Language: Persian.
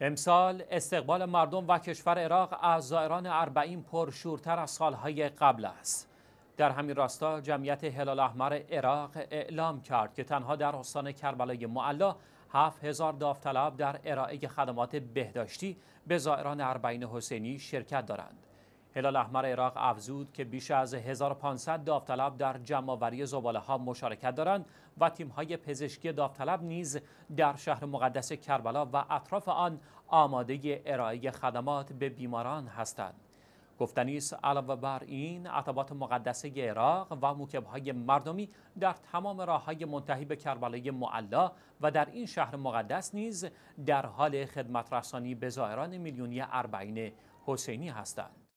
امسال استقبال مردم و کشور عراق از زائران اربعین پرشورتر از سالهای قبل است. در همین راستا جمعیت هلال احمر عراق اعلام کرد که تنها در استان کربلای معلا 7000 داوطلب در ارائه خدمات بهداشتی به زائران اربعین حسینی شرکت دارند. هلال احمر عراق افزود که بیش از 1500 داوطلب در جمعآوری زباله ها مشارکت دارند و تیم های پزشکی داوطلب نیز در شهر مقدس کربلا و اطراف آن آماده ارائه خدمات به بیماران هستند گفتنی است علاوه بر این عتبات مقدسه عراق و های مردمی در تمام راه های منتهی به کربلای معلا و در این شهر مقدس نیز در حال خدمت رسانی به زائران میلیونی اربعین حسینی هستند